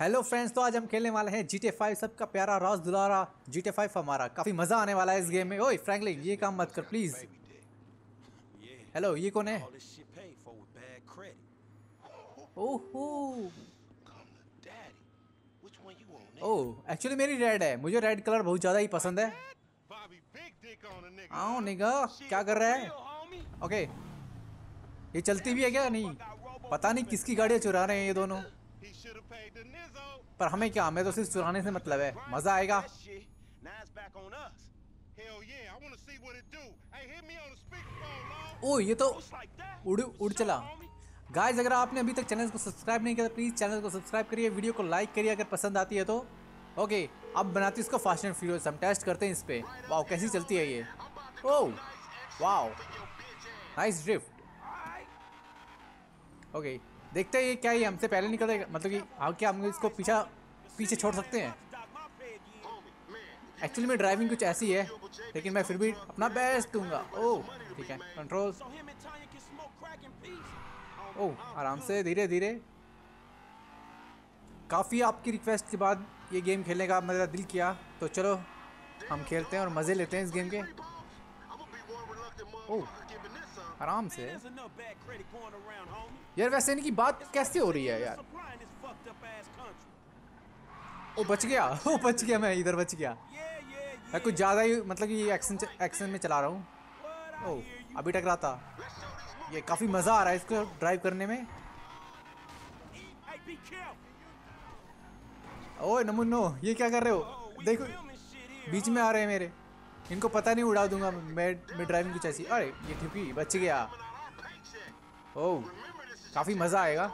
Hello friends तो आज हम खेलने वाले हैं जी टे फाइव सबका प्यारा रास दुलारा जी टे फाइव हमारा काफ़ी मज़ा आने वाला है इस गेम में ओए फ्रैंकलिन ये काम मत कर प्लीज़ हेलो ये कौन है ओहो ओह एक्चुअली मेरी रेड है मुझे रेड कलर बहुत ज़्यादा ही पसंद है आओ निगा क्या कर रहा है ओके ये चलती भी है क्या नहीं पता नहीं किसकी गाड़ियाँ चुरा रहे हैं ये दोनों पर हमें क्या हमें तो सिर्फ चुराने से मतलब है मजा आएगा ओ oh, ये तो उड़ उड़ चला गाइस अगर आपने अभी तक चैनल को सब्सक्राइब नहीं किया तो प्लीज़ चैनल को सब्सक्राइब करिए वीडियो को लाइक करिए अगर पसंद आती है तो ओके अब बनाते इसको फास्ट एंड फ्यूरियस हम टेस्ट करते हैं इस पे वाओ कैसी चलती है ये oh wow nice drift okay देखते हैं ये क्या ये हमसे पहले निकल जाएगा मतलब कि आप क्या हम इसको पीछा पीछे छोड़ सकते हैं एक्चुअली में ड्राइविंग कुछ ऐसी है लेकिन मैं फिर भी अपना बेस्ट दूंगा ओह oh, ठीक है कंट्रोल ओह oh, आराम से धीरे धीरे काफ़ी आपकी रिक्वेस्ट के बाद ये गेम खेलने का मेरा दिल किया तो चलो हम खेलते हैं और मज़े लेते हैं इस गेम के ओह oh, आराम से यार वैसे इनकी बात कैसे हो रही है यार ओ बच गया ओ बच गया मैं इधर बच गया मैं कुछ ज़्यादा ही मतलब कि एक्शन एक्शन में चला रहा हूँ ओ अभी टकरा था ये काफ़ी मज़ा आ रहा है इसको ड्राइव करने में ओ नमुनो ये क्या कर रहे हो देखो बीच में आ रहे हैं मेरे इनको पता नहीं उड़ा दूंगा मैं मैं ड्राइविंग कुछ ऐसी अरे ये ठीक ही बच गया ओह काफी मजा आएगा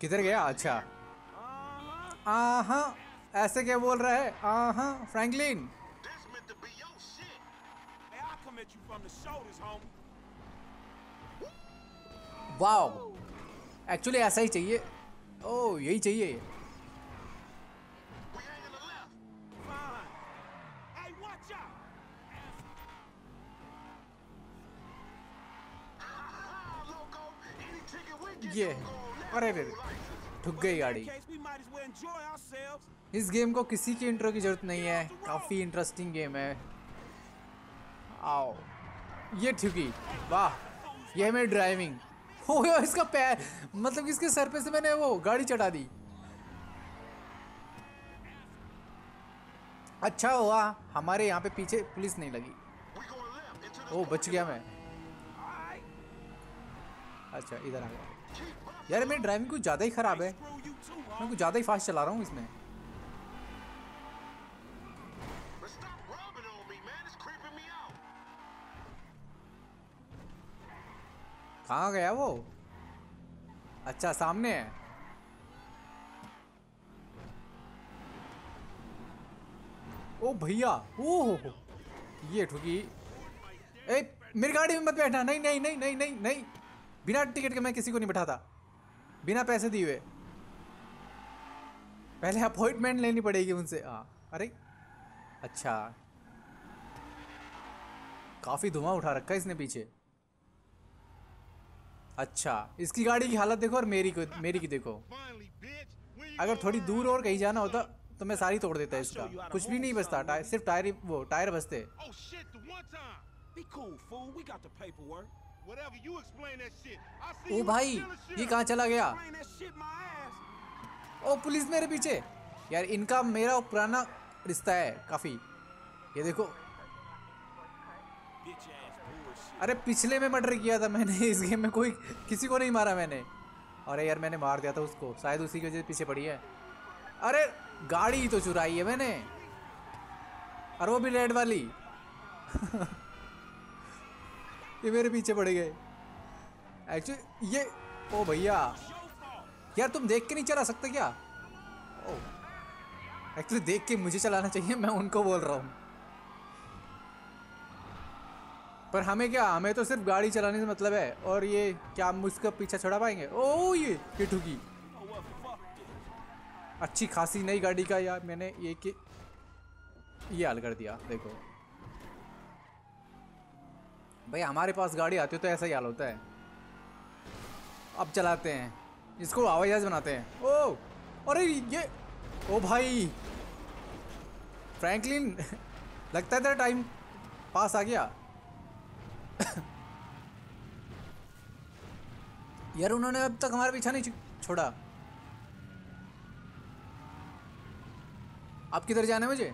किधर गया अच्छा आहा ऐसे क्या बोल रहा है आहा फ्रैंकलिन वाओ एक्चुअली ऐसा ही चाहिए ओ यही चाहिए ये है अरे रे ठुक गई गाड़ी इस गेम को किसी की इंट्रो की जरूरत नहीं है काफ़ी इंटरेस्टिंग गेम है आओ ये ठुकी वाह ये है मेरी ड्राइविंग हो गया इसका पैर मतलब इसके सर पे से मैंने वो गाड़ी चढ़ा दी अच्छा हुआ हमारे यहाँ पे पीछे पुलिस नहीं लगी ओ बच गया मैं अच्छा इधर आ गया यार मेरी ड्राइविंग कुछ ज़्यादा ही ख़राब है मैं कुछ ज़्यादा ही फास्ट चला रहा हूँ इसमें कहाँ गया वो अच्छा सामने है ओ भैया ओ हो ये ठुकी ए मेरी गाड़ी में मत बैठना नहीं नहीं नहीं नहीं नहीं नहीं बिना टिकट के मैं किसी को नहीं बैठाता बिना पैसे दिए हुए पहले अपॉइंटमेंट लेनी पड़ेगी उनसे हाँ अरे अच्छा काफ़ी धुआं उठा रखा है इसने पीछे अच्छा इसकी गाड़ी की हालत देखो और मेरी को मेरी की देखो अगर थोड़ी दूर और कहीं जाना होता तो मैं सारी तोड़ देता इसका कुछ भी नहीं बचता टायर सिर्फ टायर वो टायर बचते oh, ओ भाई ये कहा चला गया ओ पुलिस मेरे पीछे यार इनका मेरा पुराना रिश्ता है काफ़ी ये देखो अरे पिछले में मर्डर किया था मैंने इस गेम में कोई किसी को नहीं मारा मैंने अरे यार मैंने मार दिया था उसको शायद उसी की वजह से पीछे पड़ी है अरे गाड़ी तो चुराई है मैंने अरे वो भी रेड वाली ये मेरे पीछे पड़ गए एक्चुअली ये ओ भैया यार तुम देख के नहीं चला सकते क्या एक्चुअली देख के मुझे चलाना चाहिए मैं उनको बोल रहा हूँ पर हमें क्या हमें तो सिर्फ गाड़ी चलाने से मतलब है और ये क्या हम उसका पीछा छुड़ा पाएंगे ओ ये किटू अच्छी खासी नई गाड़ी का यार मैंने ये कि ये हल कर दिया देखो भाई हमारे पास गाड़ी आती है तो ऐसा ही हाल होता है अब चलाते हैं इसको हवाई जहाज बनाते हैं ओ अरे ये ओ भाई फ्रैंकलिन लगता है तेरा टाइम पास आ गया यार उन्होंने अब तक हमारा पीछा नहीं छोड़ा आप किधर जाना है मुझे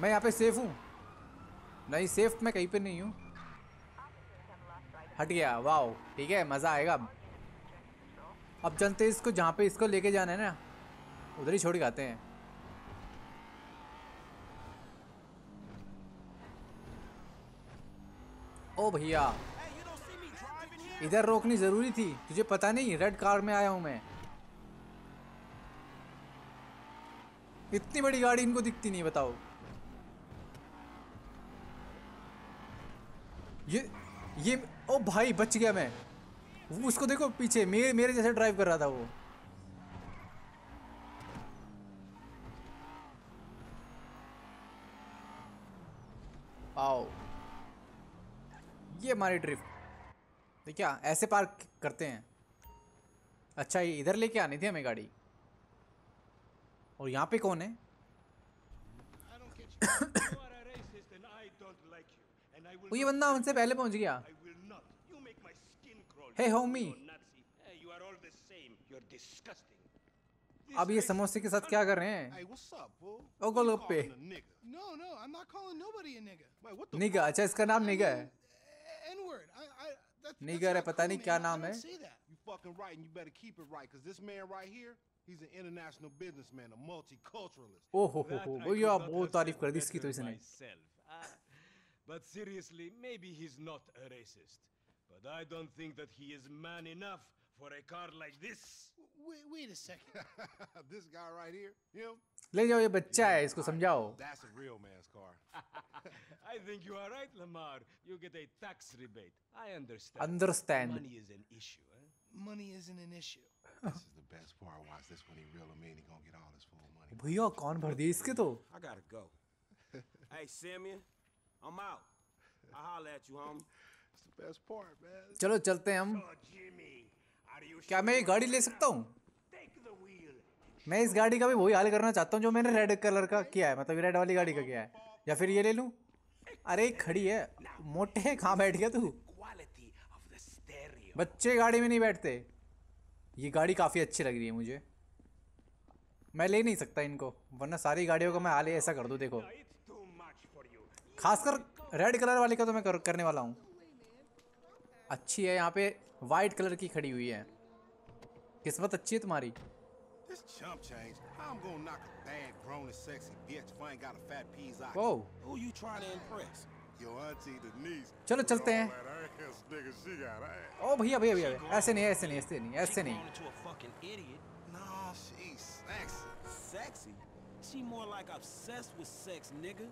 मैं यहाँ पे सेफ हूँ नहीं सेफ तो मैं कहीं पे नहीं हूँ हट गया वाह ठीक है मज़ा आएगा अब अब चलते इसको जहाँ पे इसको लेके जाना है ना उधर ही छोड़ के आते हैं ओ भैया इधर रोकनी ज़रूरी थी तुझे पता नहीं रेड कार में आया हूँ मैं इतनी बड़ी गाड़ी इनको दिखती नहीं बताओ ये ओ भाई बच गया मैं उसको देखो पीछे मे, मेरे जैसे ड्राइव कर रहा था वो आओ ये हमारी ड्रिफ्ट देखिए ऐसे पार्क करते हैं अच्छा ये इधर लेके आनी थी हमें गाड़ी और यहाँ पे कौन है वो ये बंदा उनसे पहले पहुंच गया हे होमी अब ये समोसे के साथ क्या कर रहे हैं ओ गोलगप्पे निगा अच्छा इसका नाम निगा है निगर है पता नहीं क्या नाम है He's an international businessman, a multiculturalist. Oh, ho, ho, ho. वो यार बहुत तारीफ कर दी इसकी तो isne. But seriously, maybe he's not a racist. But I don't think that he is man enough for a car like this. Wait, wait a second. this guy right here, him? ले जाओ ये बच्चा है इसको समझाओ That's a real man's car. I think you are right, Lamar. You get a tax rebate. I understand. Understand. Money is an issue, eh? Money isn't an issue. this is the best part. Watch this when he real him He gonna get all his full money. भैया कौन भर दी इसके तो? I gotta go. hey, Simeon. I'm out. I'll holler at you, homie. It's the best part, man. चलो चलते हैं हम क्या मैं ये गाड़ी ले सकता हूँ मैं इस गाड़ी का भी वही हाल करना चाहता हूँ जो मैंने रेड कलर का किया है मतलब रेड वाली गाड़ी का किया है या फिर ये ले लूँ अरे खड़ी है मोटे है कहाँ बैठ गया तू बच्चे गाड़ी में नहीं बैठते ये गाड़ी काफ़ी अच्छी लग रही है मुझे मैं ले नहीं सकता इनको वरना सारी गाड़ियों का मैं हाल ऐसा कर दूँ देखो खासकर रेड कलर वाली का तो मैं करने वाला हूँ अच्छी है यहाँ पे वाइट कलर की खड़ी हुई है किस्मत अच्छी है तुम्हारी चलो चलते हैं ओ भैया भैया भैया ऐसे नहीं ऐसे नहीं ऐसे नहीं ऐसे नहीं She more like obsessed with sex, nigga.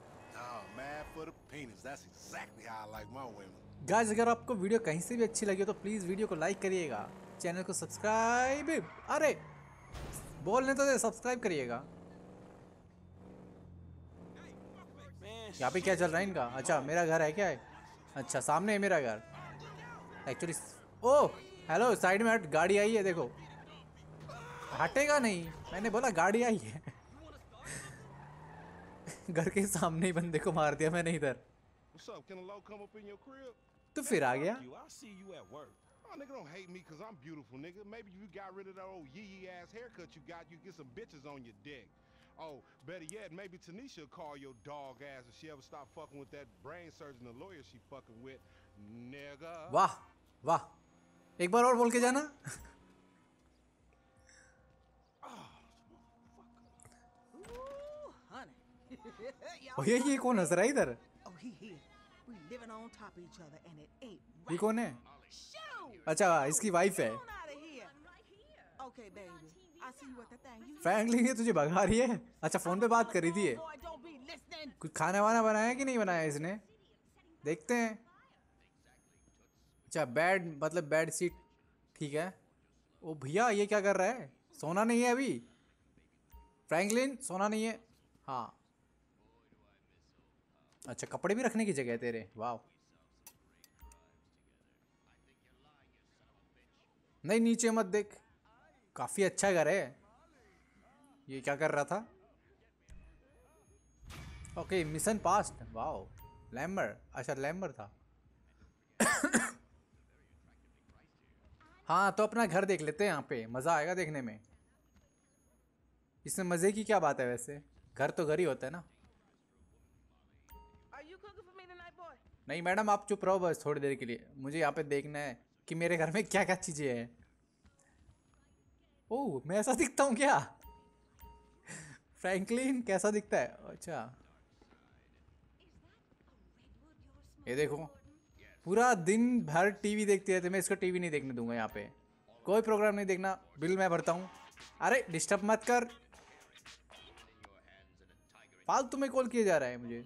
Guys oh, अगर आपको वीडियो कहीं से भी अच्छी लगी हो तो प्लीज़ वीडियो को लाइक करिएगा चैनल को सब्सक्राइब अरे बोलने तो सब्सक्राइब करिएगा यहाँ पे क्या चल रहा है इनका अच्छा मेरा घर है क्या है अच्छा सामने है मेरा घर एक्चुअली ओ हेलो साइड में गाड़ी आई है देखो हटेगा नहीं मैंने बोला गाड़ी आई है घर के सामने ही बंदे को मार दिया मैंने इधर तो फिर आ गया Oh, nigga, don't hate me because I'm beautiful, nigga. Maybe if you got rid of that old yee yee ass haircut you got, you get some bitches on your dick. Oh, better yet, maybe Tanisha will call your dog ass if she ever stop fucking with that brain surgeon, the lawyer she fucking with, nigga. Wow, wow. एक बार और बोल के जाना ये कौन नजर रहा है इधर ये कौन है अच्छा इसकी वाइफ है फ्रैंकलिन ये तुझे भगा रही है अच्छा फोन पे बात कर रही थी कुछ खाना वाना बनाया कि नहीं बनाया इसने देखते हैं अच्छा बेड मतलब बेड सीट ठीक है ओ भैया ये क्या कर रहा है सोना नहीं है अभी फ्रैंकलिन सोना नहीं है हाँ अच्छा कपड़े भी रखने की जगह है तेरे वाह नहीं नीचे मत देख काफ़ी अच्छा घर है ये क्या कर रहा था ओके मिशन पास्ट वाह लैम्बर अच्छा लैम्बर था हाँ तो अपना घर देख लेते हैं यहाँ पे मज़ा आएगा देखने में इसमें मज़े की क्या बात है वैसे घर तो घर ही होता है ना नहीं मैडम आप चुप रहो बस थोड़ी देर के लिए मुझे यहाँ पे देखना है कि मेरे घर में क्या क्या चीज़ें हैं ओह मैं ऐसा दिखता हूँ क्या फ्रैंकलिन कैसा दिखता है अच्छा ये देखो पूरा दिन भर टीवी देखते रहते मैं इसको टीवी नहीं देखने दूंगा यहाँ पे कोई प्रोग्राम नहीं देखना बिल मैं भरता हूँ अरे डिस्टर्ब मत कर फालतू में कॉल किया जा रहा है मुझे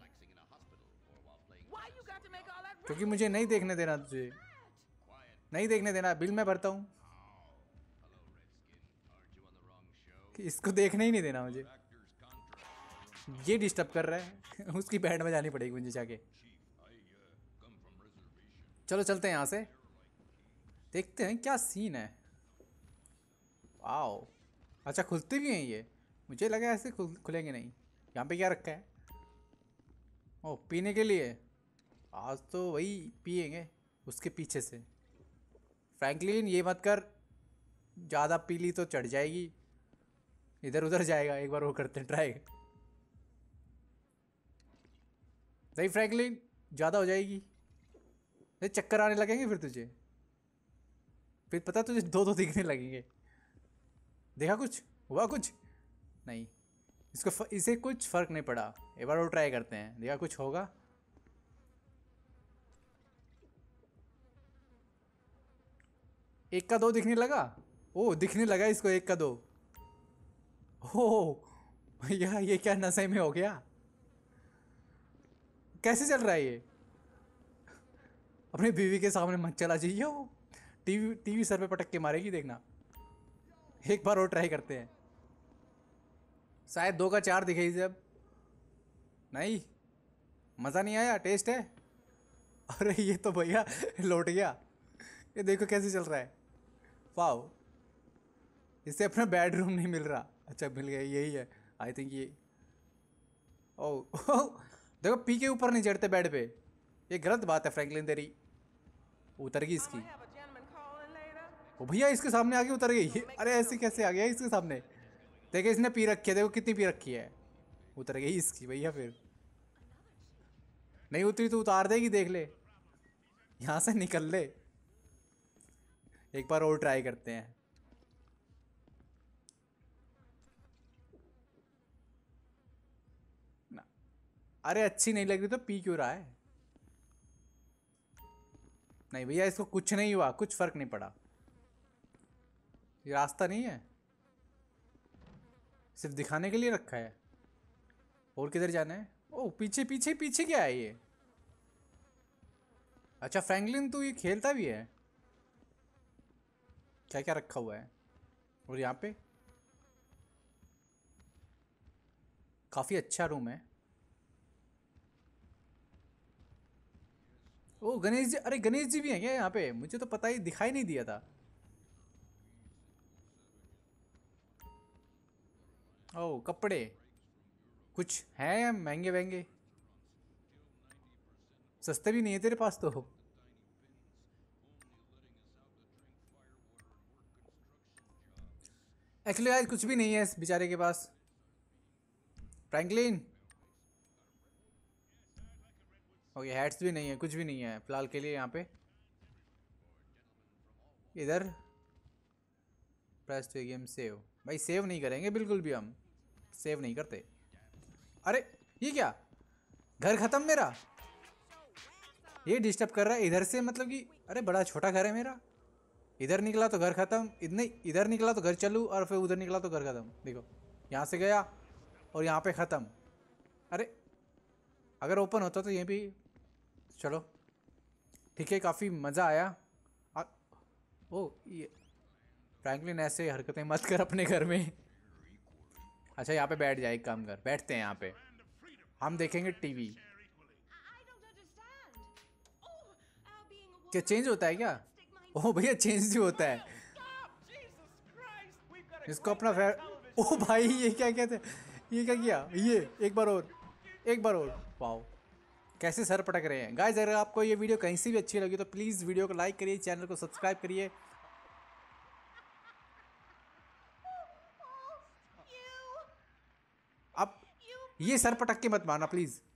क्योंकि मुझे नहीं देखने देना तुझे नहीं देखने देना बिल मैं भरता हूँ इसको देखने ही नहीं देना मुझे ये डिस्टर्ब कर रहा है उसकी बैंड में जानी पड़ेगी मुझे जाके चलो चलते हैं यहाँ से देखते हैं क्या सीन है आओ अच्छा खुलते भी हैं ये मुझे लगा ऐसे खुल खुलेंगे नहीं यहाँ पे क्या रखा है ओ oh, पीने के लिए आज तो वही पिएंगे उसके पीछे से फ्रैंकलिन ये मत कर ज़्यादा पी ली तो चढ़ जाएगी इधर उधर जाएगा एक बार वो करते हैं ट्राई नहीं फ्रैंकलिन ज़्यादा हो जाएगी नहीं चक्कर आने लगेंगे फिर तुझे फिर पता तुझे दो दो दिखने लगेंगे देखा कुछ हुआ कुछ नहीं इसको इसे कुछ फ़र्क नहीं पड़ा एक बार वो ट्राई करते हैं देखा कुछ होगा एक का दो दिखने लगा ओ दिखने लगा इसको एक का दो हो भैया ये क्या नशे में हो गया कैसे चल रहा है ये अपने बीवी के सामने मत चला जाइए वो टीवी टीवी सर पे पटक के मारेगी देखना एक बार और ट्राई करते हैं शायद दो का चार दिखे इसे अब नहीं मज़ा नहीं आया टेस्ट है अरे ये तो भैया लौट गया ये देखो कैसे चल रहा है पाओ इससे अपना बेडरूम नहीं मिल रहा अच्छा मिल गया यही है आई थिंक ये ओ देखो पी के ऊपर नहीं चढ़ते बेड पे ये गलत बात है फ्रैंकलिन तेरी उतर गई इसकी ओ भैया इसके सामने आके उतर गई अरे ऐसे कैसे आ गया इसके सामने देखे इसने पी रखी है देखो कितनी पी रखी है उतर गई इसकी भैया फिर नहीं उतरी तो उतार देगी देख ले यहाँ से निकल ले एक बार और ट्राई करते हैं ना अरे अच्छी नहीं लग रही तो पी क्यों रहा है नहीं भैया इसको कुछ नहीं हुआ कुछ फर्क नहीं पड़ा ये रास्ता नहीं है सिर्फ दिखाने के लिए रखा है और किधर जाना है ओ पीछे पीछे पीछे क्या है ये अच्छा फ्रैंकलिन तो ये खेलता भी है क्या क्या रखा हुआ है और यहाँ पे काफ़ी अच्छा रूम है ओ गणेश जी अरे गणेश जी भी हैं क्या यहाँ पे मुझे तो पता ही दिखाई नहीं दिया था ओ कपड़े कुछ हैं महंगे महंगे सस्ते भी नहीं है तेरे पास तो एक्चुअली आज कुछ भी नहीं है इस बेचारे के पास फ्रैंकलिन ओके हेड्स भी नहीं है कुछ भी नहीं है फिलहाल के लिए यहाँ पे इधर प्रेस टू गेम सेव भाई सेव नहीं करेंगे बिल्कुल भी हम सेव नहीं करते अरे ये क्या घर ख़त्म मेरा ये डिस्टर्ब कर रहा है इधर से मतलब कि अरे बड़ा छोटा घर है मेरा इधर निकला तो घर ख़त्म इतने इधर निकला तो घर चलूँ और फिर उधर निकला तो घर ख़त्म देखो यहाँ से गया और यहाँ पे ख़त्म अरे अगर ओपन होता तो ये भी चलो ठीक है काफ़ी मज़ा आया आ, ओ ये फ्रैंकलिन ऐसे हरकतें मत कर अपने घर में अच्छा यहाँ पे बैठ जाए एक काम कर बैठते हैं यहाँ पे हम देखेंगे टीवी oh, क्या चेंज होता है क्या ओ भैया चेंज भी होता है इसको अपना फेर ओ भाई ये क्या कहते ये क्या किया ये एक बार और एक बार और पाओ कैसे सर पटक रहे हैं गाइज अगर आपको ये वीडियो कहीं से भी अच्छी लगी तो प्लीज़ वीडियो को लाइक करिए चैनल को सब्सक्राइब करिए अब ये सर पटक के मत माना प्लीज़